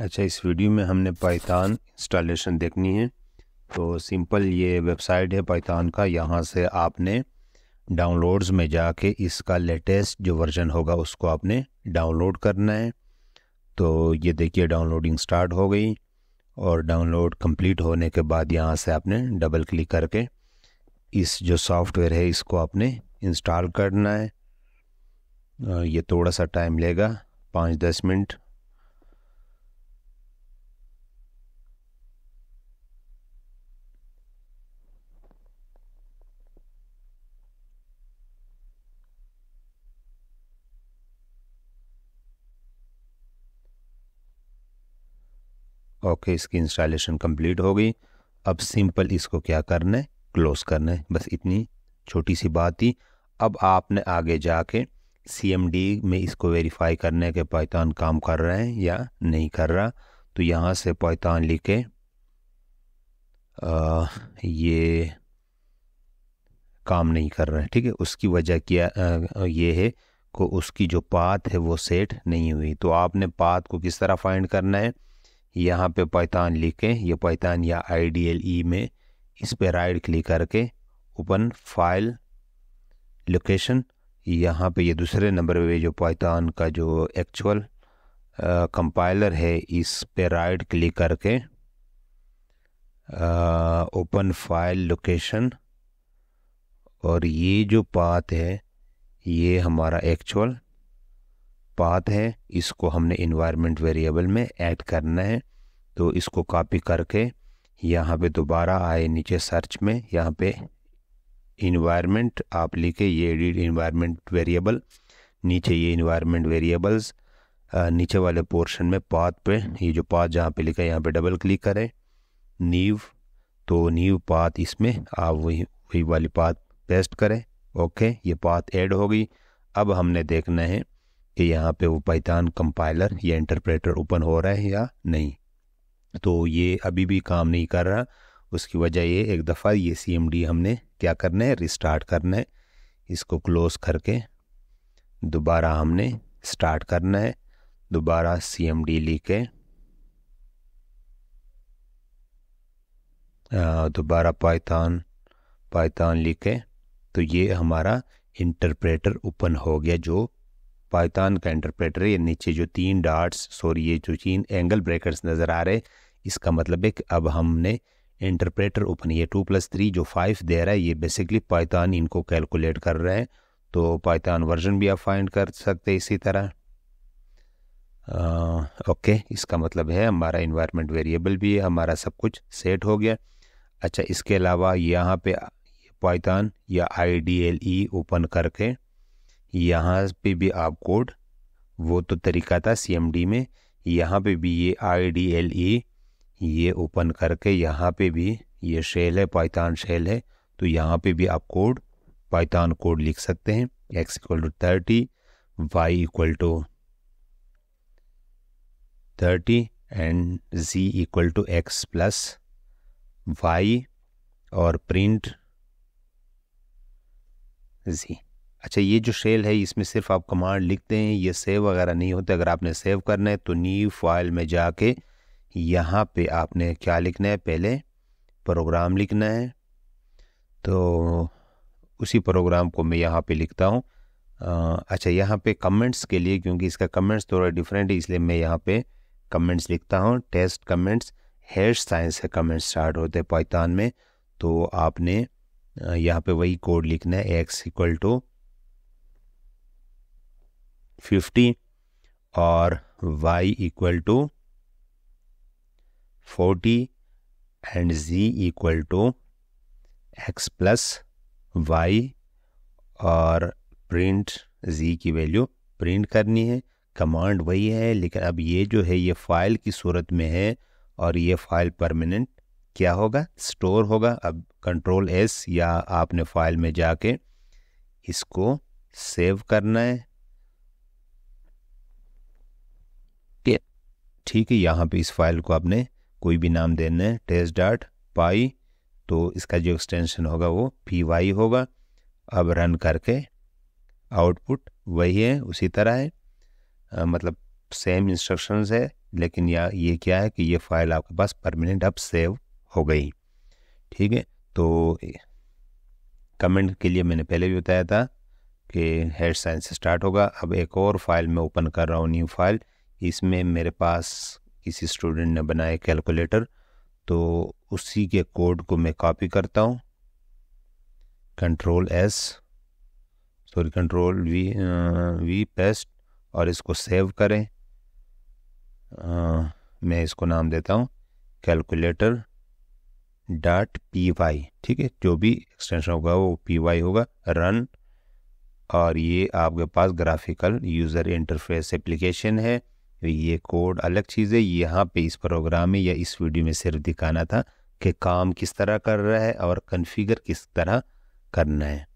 अच्छा इस वीडियो में हमने पाइथान इंस्टॉलेशन देखनी है तो सिंपल ये वेबसाइट है पाइथान का यहाँ से आपने डाउनलोड्स में जाके इसका लेटेस्ट जो वर्जन होगा उसको आपने डाउनलोड करना है तो ये देखिए डाउनलोडिंग स्टार्ट हो गई और डाउनलोड कंप्लीट होने के बाद यहाँ से आपने डबल क्लिक करके इस जो सॉफ्टवेयर है इसको आपने इंस्टॉल करना है ये थोड़ा सा टाइम लेगा पाँच दस मिनट ओके इसकी इंस्टॉलेशन कंप्लीट हो गई अब सिंपल इसको क्या करना है क्लोज करना है बस इतनी छोटी सी बात थी अब आपने आगे जाके सी में इसको वेरीफाई करने के पैतान काम कर रहे हैं या नहीं कर रहा तो यहाँ से पैतान लिखे आ, ये काम नहीं कर रहे हैं ठीक है उसकी वजह क्या ये है को उसकी जो पात है वो सेट नहीं हुई तो आपने पात को किस तरह फाइंड करना है यहाँ पे पैतान लिखें के ये पैतान या आई डी एल ई में इस पे राइट क्लिक करके ओपन फाइल लोकेशन यहाँ पे ये दूसरे नंबर पे जो पैतान का जो एक्चुअल कंपाइलर है इस पे राइट क्लिक करके ओपन फाइल लोकेशन और ये जो पाथ है ये हमारा एक्चुअल पाथ है इसको हमने इन्वायरमेंट वेरिएबल में ऐड करना है तो इसको कॉपी करके यहाँ पे दोबारा आए नीचे सर्च में यहाँ पे इन्वायरमेंट आप लिखे ये एडिट इन्वायरमेंट वेरिएबल नीचे ये इन्वायरमेंट वेरिएबल्स नीचे वाले पोर्शन में पाथ पे ये जो पाथ जहाँ पे लिखा है यहाँ पे डबल क्लिक करें नीव तो नीव पाथ इसमें आप वही वही वाली पाथ पेस्ट करें ओके ये पाथ ऐड होगी अब हमने देखना है कि यहाँ पे वो पाइथान कंपाइलर या इंटरप्रेटर ओपन हो रहा है या नहीं तो ये अभी भी काम नहीं कर रहा उसकी वजह ये एक दफ़ा ये सी हमने क्या करना है रिस्टार्ट करना है इसको क्लोज़ करके दोबारा हमने स्टार्ट करना है दोबारा सी एम डी लिख के दोबारा पाइथान पाइथान लिख के तो ये हमारा इंटरप्रेटर ओपन हो गया जो पाकिस्तान का इंटरप्रेटर ये नीचे जो तीन डार्ट्स सॉरी ये जो तीन एंगल ब्रेकर्स नज़र आ रहे इसका मतलब है कि अब हमने इंटरप्रेटर ओपन ये टू प्लस थ्री जो फाइव दे रहा है ये बेसिकली पाकिस्तान इनको कैलकुलेट कर रहे हैं तो पाकिस्तान वर्जन भी आप फाइंड कर सकते हैं इसी तरह ओके okay, इसका मतलब है हमारा इन्वायरमेंट वेरिएबल भी है हमारा सब कुछ सेट हो गया अच्छा इसके अलावा यहाँ पे पाइथन या I D L E open करके यहाँ पे भी आप कोड वो तो तरीका था सीएमडी में यहाँ पे भी ये आई डी एल ई ये ओपन करके यहाँ पे भी ये शेल है पाइथान शेल है तो यहाँ पे भी आप कोड पाइथान कोड लिख सकते हैं x equal to thirty y equal to thirty and z equal to x plus y और प्रिंट जी अच्छा ये जो शेल है इसमें सिर्फ आप कमांड लिखते हैं ये सेव वगैरह नहीं होते अगर आपने सेव करना है तो न्यू फाइल में जाके यहाँ पे आपने क्या लिखना है पहले प्रोग्राम लिखना है तो उसी प्रोग्राम को मैं यहाँ पे लिखता हूँ अच्छा यहाँ पे कमेंट्स के लिए क्योंकि इसका कमेंट्स थोड़ा डिफरेंट है इसलिए मैं यहाँ पे कमेंट्स लिखता हूँ टेस्ट कमेंट्स हैश साइंस से कमेंट्स स्टार्ट होते हैं पाइथान में तो आपने यहाँ पे वही कोड लिखना है एक्स इक्वल टू फिफ्टी और y equal to forty and z equal to x plus y और प्रिंट जी की वैल्यू प्रिंट करनी है कमांड वही है लेकिन अब ये जो है ये फाइल की सूरत में है और ये फाइल परमानेंट क्या होगा स्टोर होगा अब कंट्रोल एस या आपने फाइल में जाके इसको सेव करना है ठीक है यहाँ पे इस फाइल को आपने कोई भी नाम देना है टेस्ट डाट पाई तो इसका जो एक्सटेंशन होगा वो पी वाई होगा अब रन करके आउटपुट वही है उसी तरह है आ, मतलब सेम इंस्ट्रक्शंस है लेकिन या ये क्या है कि ये फाइल आपके पास परमानेंट अब सेव हो गई ठीक है तो कमेंट के लिए मैंने पहले भी बताया था कि हेड साइंस स्टार्ट होगा अब एक और फाइल मैं ओपन कर रहा हूँ न्यू फाइल इसमें मेरे पास किसी स्टूडेंट ने बनाया कैलकुलेटर तो उसी के कोड को मैं कॉपी करता हूँ control S sorry control V V paste और इसको सेव करें आ, मैं इसको नाम देता हूँ कैलकुलेटर डॉट पी वाई ठीक है जो भी एक्सटेंशन होगा वो पी वाई होगा रन और ये आपके पास ग्राफिकल यूज़र इंटरफेस एप्लीकेशन है ये कोड अलग चीज़ है यहाँ पे इस प्रोग्राम में या इस वीडियो में सिर्फ दिखाना था कि काम किस तरह कर रहा है और कन्फिगर किस तरह करना है